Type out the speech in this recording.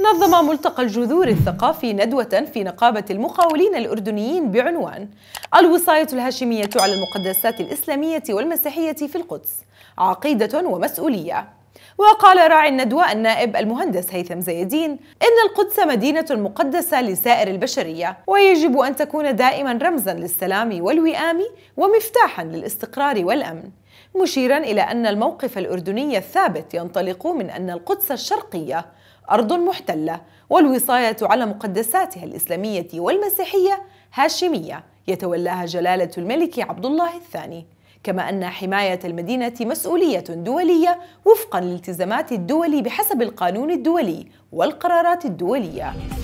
نظم ملتقى الجذور الثقافي ندوة في نقابة المقاولين الأردنيين بعنوان الوصاية الهاشمية على المقدسات الإسلامية والمسيحية في القدس عقيدة ومسؤولية وقال راعي الندوة النائب المهندس هيثم زيدين إن القدس مدينة مقدسة لسائر البشرية ويجب أن تكون دائما رمزا للسلام والوئام ومفتاحا للاستقرار والأمن مشيرا إلى أن الموقف الأردني الثابت ينطلق من أن القدس الشرقية أرض محتلة والوصاية على مقدساتها الإسلامية والمسيحية هاشمية يتولاها جلالة الملك عبد الله الثاني كما أن حماية المدينة مسؤولية دولية وفقا للالتزامات الدولي بحسب القانون الدولي والقرارات الدولية